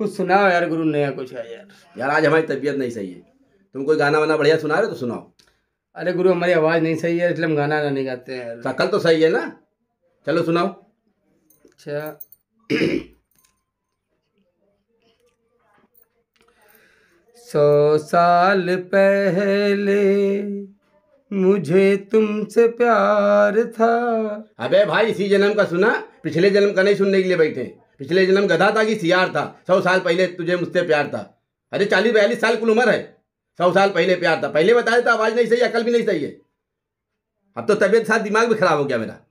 कुछ सुनाओ यार गुरु नया कुछ है यार यार आज हमारी तबीयत नहीं सही है तुम कोई गाना वाना बढ़िया सुना रहे हो तो सुनाओ अरे गुरु हमारी आवाज़ नहीं सही है इसलिए हम गाना नहीं गाते हैं यार अच्छा, कल तो सही है ना चलो सुनाओ अच्छा सौ साल पहले मुझे तुमसे प्यार था अबे भाई इसी जन्म का सुना पिछले जन्म का नहीं सुनने के लिए बैठे पिछले जन्म गधा था कि सियार था सौ साल पहले तुझे मुझसे प्यार था अरे चालीस बयालीस साल कुल उम्र है सौ साल पहले प्यार था पहले बता देता आवाज़ नहीं सही अकल भी नहीं सही है अब तो तबीयत साथ दिमाग भी खराब हो गया मेरा